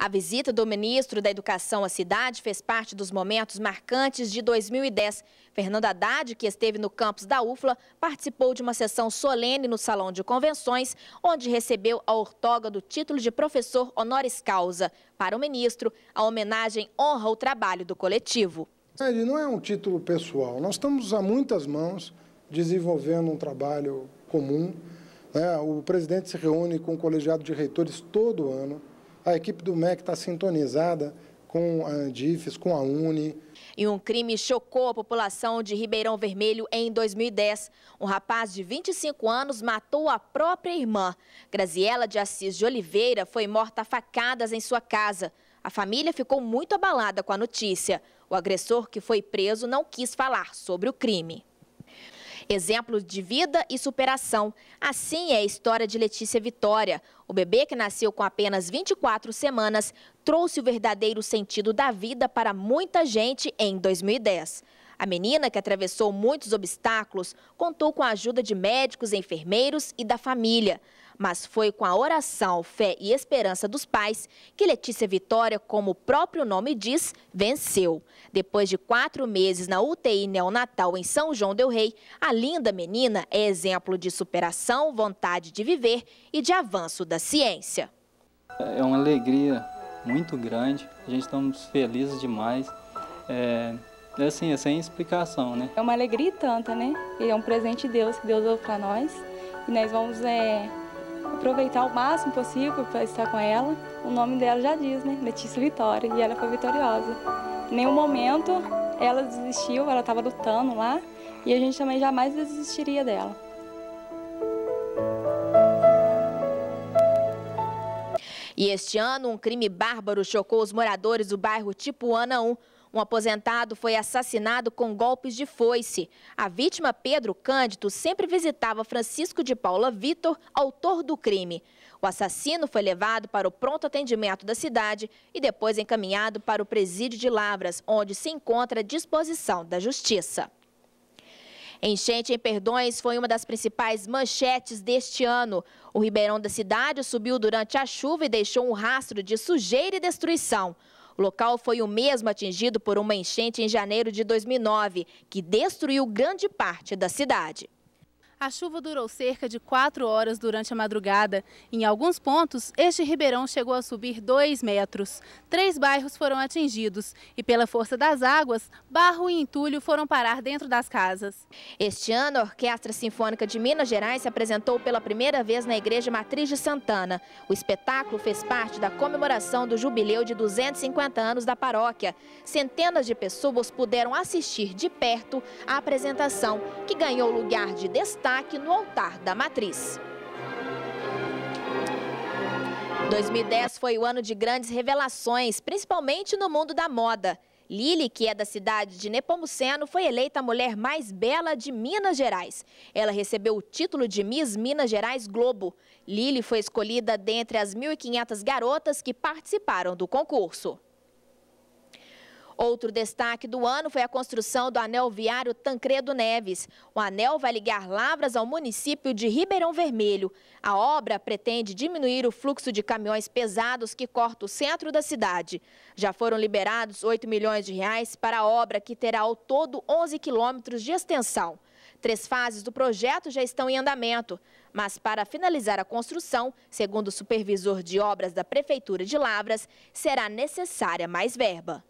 A visita do ministro da Educação à cidade fez parte dos momentos marcantes de 2010. Fernando Haddad, que esteve no campus da UFLA, participou de uma sessão solene no Salão de Convenções, onde recebeu a ortoga do título de professor honoris causa. Para o ministro, a homenagem honra o trabalho do coletivo. Ele não é um título pessoal. Nós estamos a muitas mãos desenvolvendo um trabalho comum. Né? O presidente se reúne com o colegiado de reitores todo ano. A equipe do MEC está sintonizada com a Andifes, com a Uni. E um crime chocou a população de Ribeirão Vermelho em 2010. Um rapaz de 25 anos matou a própria irmã. Graziela de Assis de Oliveira foi morta a facadas em sua casa. A família ficou muito abalada com a notícia. O agressor que foi preso não quis falar sobre o crime. Exemplos de vida e superação. Assim é a história de Letícia Vitória. O bebê, que nasceu com apenas 24 semanas, trouxe o verdadeiro sentido da vida para muita gente em 2010. A menina, que atravessou muitos obstáculos, contou com a ajuda de médicos, enfermeiros e da família. Mas foi com a oração, fé e esperança dos pais que Letícia Vitória, como o próprio nome diz, venceu. Depois de quatro meses na UTI neonatal em São João Del Rei, a linda menina é exemplo de superação, vontade de viver e de avanço da ciência. É uma alegria muito grande, a gente estamos felizes demais. É é assim, é sem explicação, né? É uma alegria tanta, né? E é um presente de Deus que Deus deu para nós. E nós vamos é, aproveitar o máximo possível para estar com ela. O nome dela já diz, né? Letícia Vitória. E ela foi vitoriosa. Em nenhum momento ela desistiu, ela estava lutando lá. E a gente também jamais desistiria dela. E este ano, um crime bárbaro chocou os moradores do bairro Tipuana 1, um aposentado foi assassinado com golpes de foice. A vítima, Pedro Cândido, sempre visitava Francisco de Paula Vitor, autor do crime. O assassino foi levado para o pronto atendimento da cidade e depois encaminhado para o presídio de Lavras, onde se encontra à disposição da Justiça. Enchente em Perdões foi uma das principais manchetes deste ano. O ribeirão da cidade subiu durante a chuva e deixou um rastro de sujeira e destruição. O local foi o mesmo atingido por uma enchente em janeiro de 2009, que destruiu grande parte da cidade. A chuva durou cerca de quatro horas durante a madrugada. Em alguns pontos, este ribeirão chegou a subir dois metros. Três bairros foram atingidos e, pela força das águas, barro e entulho foram parar dentro das casas. Este ano, a Orquestra Sinfônica de Minas Gerais se apresentou pela primeira vez na Igreja Matriz de Santana. O espetáculo fez parte da comemoração do jubileu de 250 anos da paróquia. Centenas de pessoas puderam assistir de perto a apresentação, que ganhou lugar de destaque destaque no altar da matriz. 2010 foi o ano de grandes revelações, principalmente no mundo da moda. Lili, que é da cidade de Nepomuceno, foi eleita a mulher mais bela de Minas Gerais. Ela recebeu o título de Miss Minas Gerais Globo. Lili foi escolhida dentre as 1.500 garotas que participaram do concurso. Outro destaque do ano foi a construção do anel viário Tancredo Neves. O anel vai ligar Lavras ao município de Ribeirão Vermelho. A obra pretende diminuir o fluxo de caminhões pesados que corta o centro da cidade. Já foram liberados 8 milhões de reais para a obra, que terá ao todo 11 quilômetros de extensão. Três fases do projeto já estão em andamento, mas para finalizar a construção, segundo o supervisor de obras da Prefeitura de Lavras, será necessária mais verba.